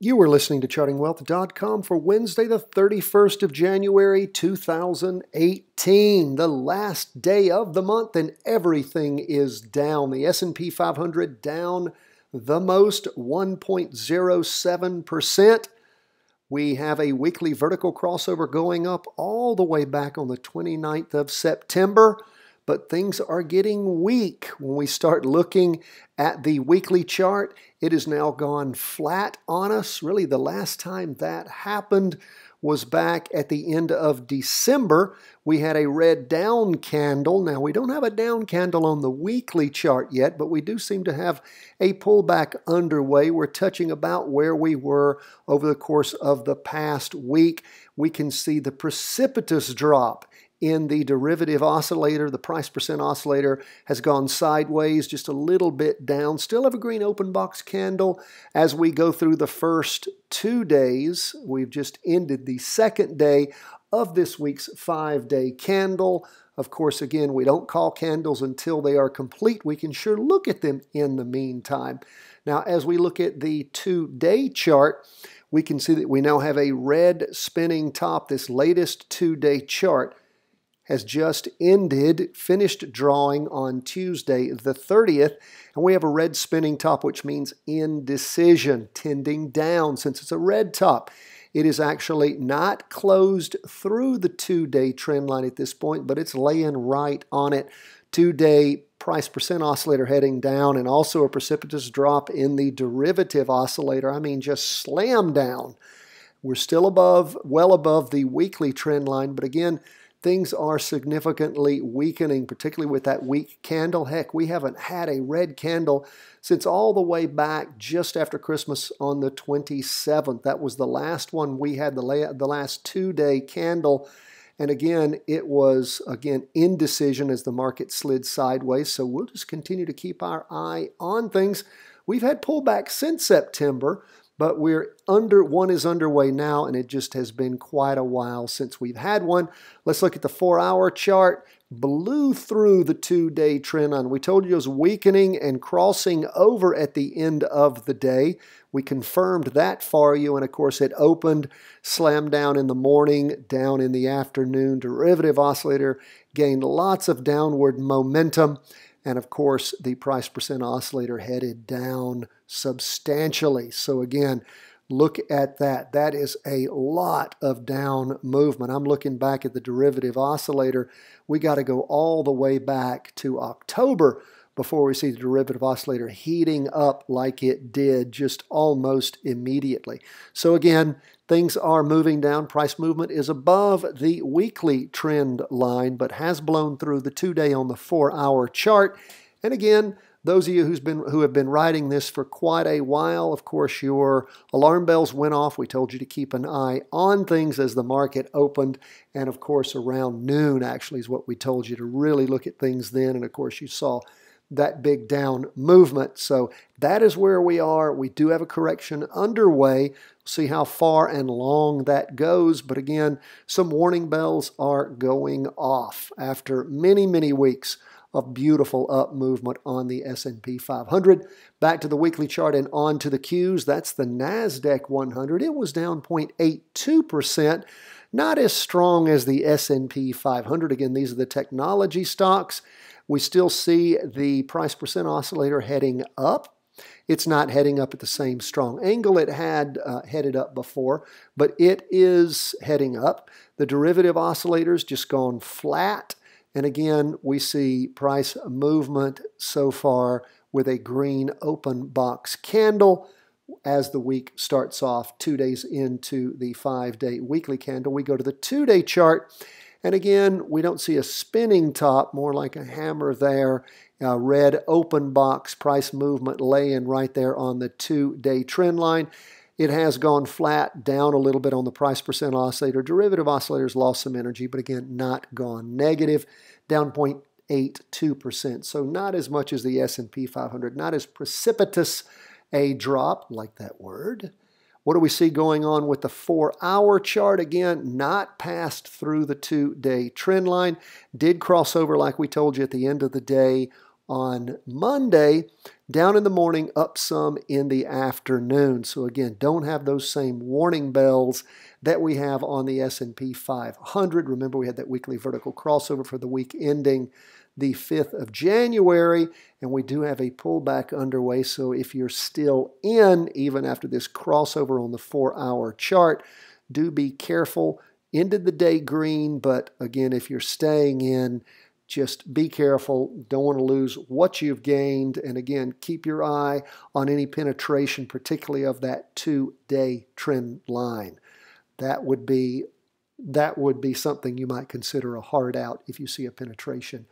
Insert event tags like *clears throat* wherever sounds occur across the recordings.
You are listening to chartingwealth.com for Wednesday, the 31st of January, 2018, the last day of the month, and everything is down. The S&P 500 down the most, 1.07%. We have a weekly vertical crossover going up all the way back on the 29th of September but things are getting weak. When we start looking at the weekly chart, it has now gone flat on us. Really, the last time that happened was back at the end of December. We had a red down candle. Now, we don't have a down candle on the weekly chart yet, but we do seem to have a pullback underway. We're touching about where we were over the course of the past week. We can see the precipitous drop in the derivative oscillator, the price percent oscillator has gone sideways just a little bit down. Still have a green open box candle as we go through the first two days. We've just ended the second day of this week's five-day candle. Of course, again, we don't call candles until they are complete. We can sure look at them in the meantime. Now, as we look at the two-day chart, we can see that we now have a red spinning top, this latest two-day chart has just ended, finished drawing on Tuesday the 30th, and we have a red spinning top, which means indecision, tending down since it's a red top. It is actually not closed through the two-day trend line at this point, but it's laying right on it. Two-day price percent oscillator heading down and also a precipitous drop in the derivative oscillator. I mean, just slam down. We're still above, well above the weekly trend line, but again, things are significantly weakening, particularly with that weak candle. Heck, we haven't had a red candle since all the way back just after Christmas on the 27th. That was the last one we had, the, la the last two day candle. And again, it was again indecision as the market slid sideways. So we'll just continue to keep our eye on things. We've had pullbacks since September, but we're under one is underway now and it just has been quite a while since we've had one let's look at the four hour chart blew through the two day trend line we told you it was weakening and crossing over at the end of the day we confirmed that for you and of course it opened slammed down in the morning down in the afternoon derivative oscillator gained lots of downward momentum and of course, the price percent oscillator headed down substantially. So again, look at that. That is a lot of down movement. I'm looking back at the derivative oscillator. We got to go all the way back to October before we see the derivative oscillator heating up like it did just almost immediately. So again, things are moving down. Price movement is above the weekly trend line, but has blown through the two-day on the four-hour chart. And again, those of you who's been who have been writing this for quite a while, of course, your alarm bells went off. We told you to keep an eye on things as the market opened, and of course, around noon actually is what we told you to really look at things then. And of course, you saw that big down movement. So that is where we are. We do have a correction underway. See how far and long that goes. But again, some warning bells are going off after many, many weeks of beautiful up movement on the S&P 500. Back to the weekly chart and on to the cues. That's the NASDAQ 100. It was down 0.82% not as strong as the S&P 500. Again, these are the technology stocks. We still see the price percent oscillator heading up. It's not heading up at the same strong angle it had uh, headed up before, but it is heading up. The derivative oscillator's just gone flat. And again, we see price movement so far with a green open box candle as the week starts off, two days into the five day weekly candle. We go to the two day chart, and again, we don't see a spinning top, more like a hammer there. A red open box price movement laying right there on the two day trend line. It has gone flat down a little bit on the price percent oscillator. Derivative oscillators lost some energy, but again, not gone negative, down 0.82%. So not as much as the S&P 500, not as precipitous a drop, like that word. What do we see going on with the four hour chart? Again, not passed through the two day trend line. Did cross over, like we told you, at the end of the day on Monday, down in the morning, up some in the afternoon. So again, don't have those same warning bells that we have on the S&P 500. Remember, we had that weekly vertical crossover for the week ending the 5th of January, and we do have a pullback underway. So if you're still in, even after this crossover on the four hour chart, do be careful. Ended the day green, but again, if you're staying in, just be careful. Don't want to lose what you've gained. And again, keep your eye on any penetration, particularly of that two day trend line. That would be that would be something you might consider a hard out if you see a penetration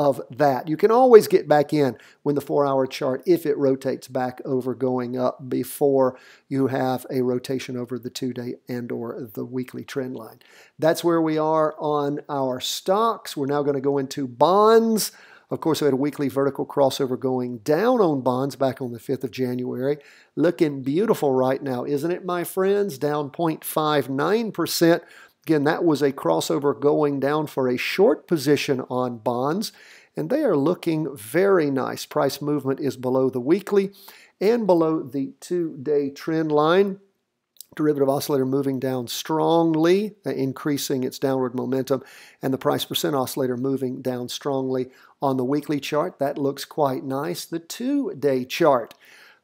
of that. You can always get back in when the four hour chart, if it rotates back over going up before you have a rotation over the two day and or the weekly trend line. That's where we are on our stocks. We're now going to go into bonds. Of course, we had a weekly vertical crossover going down on bonds back on the 5th of January. Looking beautiful right now, isn't it, my friends? Down 0.59%. Again, that was a crossover going down for a short position on bonds, and they are looking very nice. Price movement is below the weekly and below the two-day trend line. Derivative oscillator moving down strongly, uh, increasing its downward momentum, and the price percent oscillator moving down strongly on the weekly chart. That looks quite nice. The two-day chart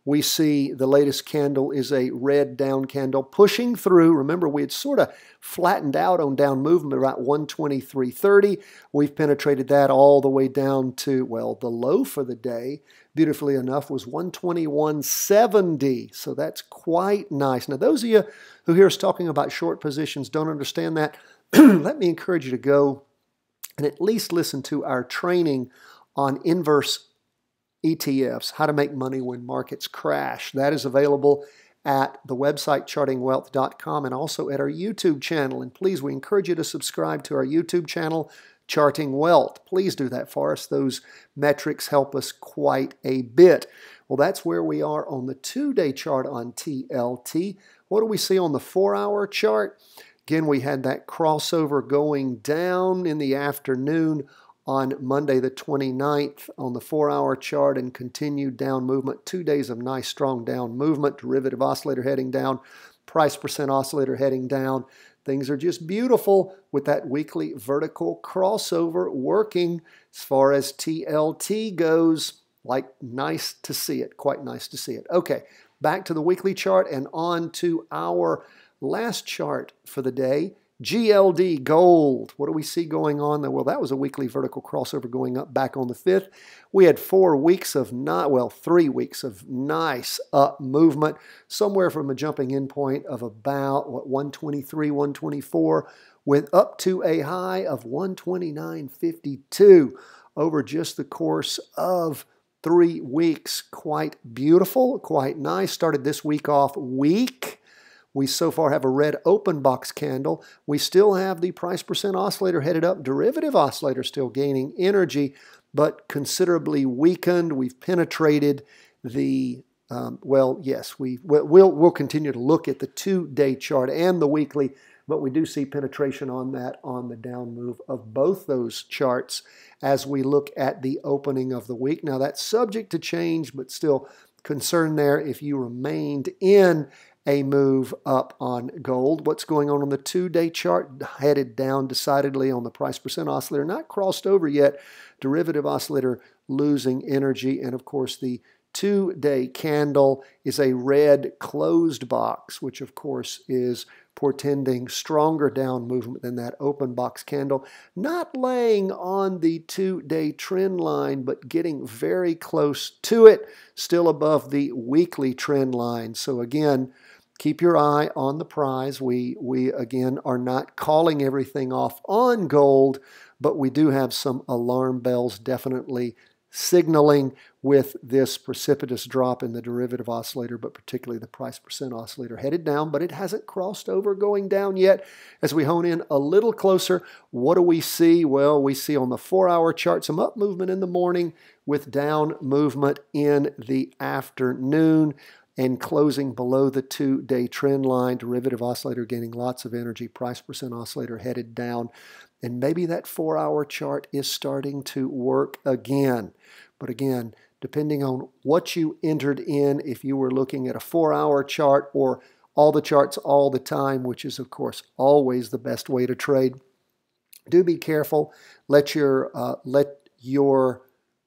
we see the latest candle is a red down candle pushing through. Remember, we had sort of flattened out on down movement about 123.30. We've penetrated that all the way down to, well, the low for the day, beautifully enough, was 121.70. So that's quite nice. Now, those of you who hear us talking about short positions don't understand that, *clears throat* let me encourage you to go and at least listen to our training on inverse ETFs, how to make money when markets crash. That is available at the website chartingwealth.com and also at our YouTube channel. And please, we encourage you to subscribe to our YouTube channel, Charting Wealth. Please do that for us. Those metrics help us quite a bit. Well, that's where we are on the two day chart on TLT. What do we see on the four hour chart? Again, we had that crossover going down in the afternoon on Monday the 29th on the four hour chart and continued down movement. Two days of nice strong down movement, derivative oscillator heading down, price percent oscillator heading down. Things are just beautiful with that weekly vertical crossover working as far as TLT goes. Like, nice to see it, quite nice to see it. Okay, back to the weekly chart and on to our last chart for the day. GLD gold. What do we see going on there? Well, that was a weekly vertical crossover going up back on the 5th. We had four weeks of not, well, three weeks of nice up movement, somewhere from a jumping in point of about, what, 123, 124, with up to a high of 129.52 over just the course of three weeks. Quite beautiful, quite nice. Started this week off weak we so far have a red open box candle. We still have the price percent oscillator headed up, derivative oscillator still gaining energy, but considerably weakened. We've penetrated the um, well, yes, we we'll we'll continue to look at the two-day chart and the weekly, but we do see penetration on that on the down move of both those charts as we look at the opening of the week. Now that's subject to change, but still concern there if you remained in a move up on gold. What's going on on the two day chart? Headed down decidedly on the price percent oscillator, not crossed over yet. Derivative oscillator losing energy. And of course, the two day candle is a red closed box, which of course is portending stronger down movement than that open box candle, not laying on the two day trend line, but getting very close to it, still above the weekly trend line. So again, keep your eye on the prize. We, we, again, are not calling everything off on gold, but we do have some alarm bells definitely signaling with this precipitous drop in the derivative oscillator, but particularly the price percent oscillator headed down, but it hasn't crossed over going down yet. As we hone in a little closer, what do we see? Well, we see on the four hour chart some up movement in the morning with down movement in the afternoon and closing below the two day trend line. Derivative oscillator gaining lots of energy, price percent oscillator headed down. And maybe that four hour chart is starting to work again. But again, depending on what you entered in, if you were looking at a four hour chart or all the charts all the time, which is, of course, always the best way to trade. Do be careful. Let your, uh, let your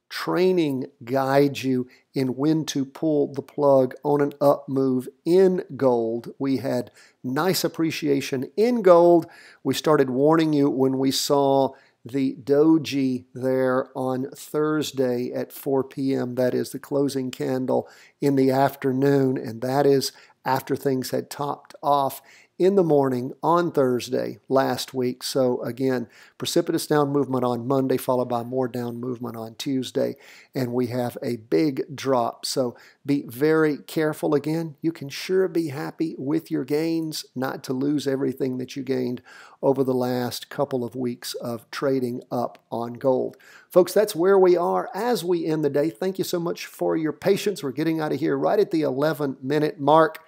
training guides you in when to pull the plug on an up move in gold. We had nice appreciation in gold. We started warning you when we saw the doji there on Thursday at 4 p.m. That is the closing candle in the afternoon, and that is after things had topped off in the morning on Thursday last week. So again, precipitous down movement on Monday, followed by more down movement on Tuesday, and we have a big drop. So be very careful again. You can sure be happy with your gains, not to lose everything that you gained over the last couple of weeks of trading up on gold. Folks, that's where we are as we end the day. Thank you so much for your patience. We're getting out of here right at the 11 minute mark.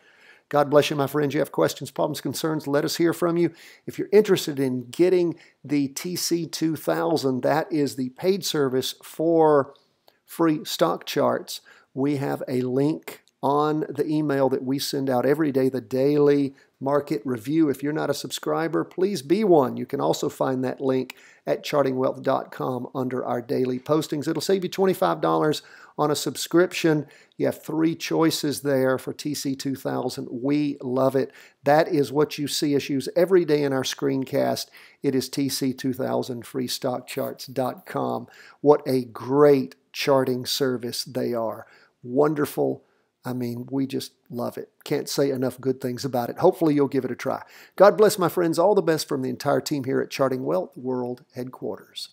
God bless you, my friends. You have questions, problems, concerns, let us hear from you. If you're interested in getting the TC2000, that is the paid service for free stock charts, we have a link on the email that we send out every day, the daily market review. If you're not a subscriber, please be one. You can also find that link at chartingwealth.com under our daily postings. It'll save you $25 on a subscription. You have three choices there for TC2000. We love it. That is what you see us use every day in our screencast. It is TC2000freestockcharts.com. What a great charting service they are. Wonderful I mean, we just love it. Can't say enough good things about it. Hopefully, you'll give it a try. God bless my friends. All the best from the entire team here at Charting Wealth World Headquarters.